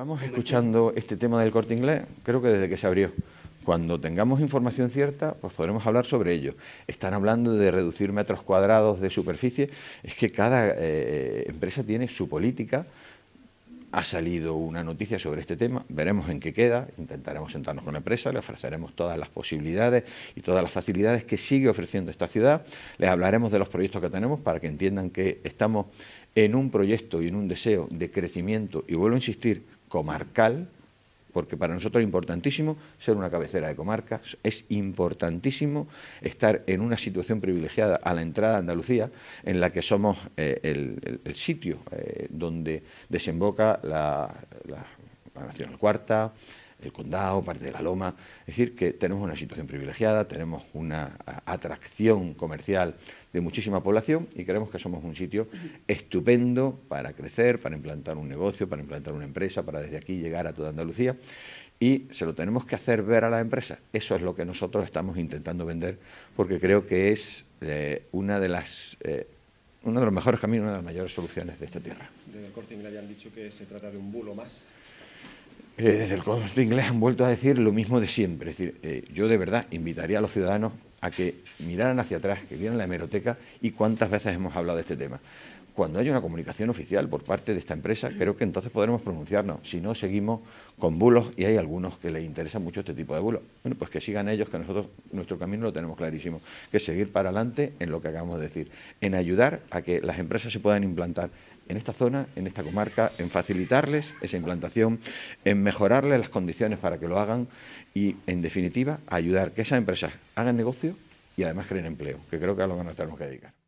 Vamos escuchando este tema del corte inglés, creo que desde que se abrió. Cuando tengamos información cierta, pues podremos hablar sobre ello. Están hablando de reducir metros cuadrados de superficie. Es que cada eh, empresa tiene su política. Ha salido una noticia sobre este tema, veremos en qué queda, intentaremos sentarnos con la empresa, le ofreceremos todas las posibilidades y todas las facilidades que sigue ofreciendo esta ciudad, les hablaremos de los proyectos que tenemos para que entiendan que estamos en un proyecto y en un deseo de crecimiento, y vuelvo a insistir, comarcal, porque para nosotros es importantísimo ser una cabecera de comarca, es importantísimo estar en una situación privilegiada a la entrada de Andalucía, en la que somos eh, el, sitio eh, donde desemboca la, la, la Nacional Cuarta, el condado, parte de la loma. Es decir, que tenemos una situación privilegiada, tenemos una atracción comercial de muchísima población y creemos que somos un sitio estupendo para crecer, para implantar un negocio, para implantar una empresa, para desde aquí llegar a toda Andalucía. Y se lo tenemos que hacer ver a la empresa, Eso es lo que nosotros estamos intentando vender porque creo que es eh, una de las... Eh, uno de los mejores caminos, una de las mayores soluciones de esta tierra. Desde el corte han dicho que se trata de un bulo más. Eh, desde el de inglés han vuelto a decir lo mismo de siempre. Es decir, eh, yo de verdad invitaría a los ciudadanos a que miraran hacia atrás, que vieran la hemeroteca y cuántas veces hemos hablado de este tema. Cuando haya una comunicación oficial por parte de esta empresa, creo que entonces podremos pronunciarnos. Si no, seguimos con bulos y hay algunos que les interesa mucho este tipo de bulos. Bueno, pues que sigan ellos, que nosotros nuestro camino lo tenemos clarísimo, que seguir para adelante en lo que acabamos de decir, en ayudar a que las empresas se puedan implantar en esta zona, en esta comarca, en facilitarles esa implantación, en mejorarles las condiciones para que lo hagan y, en definitiva, ayudar que esas empresas hagan negocio y además creen empleo, que creo que a lo que nos tenemos que dedicar.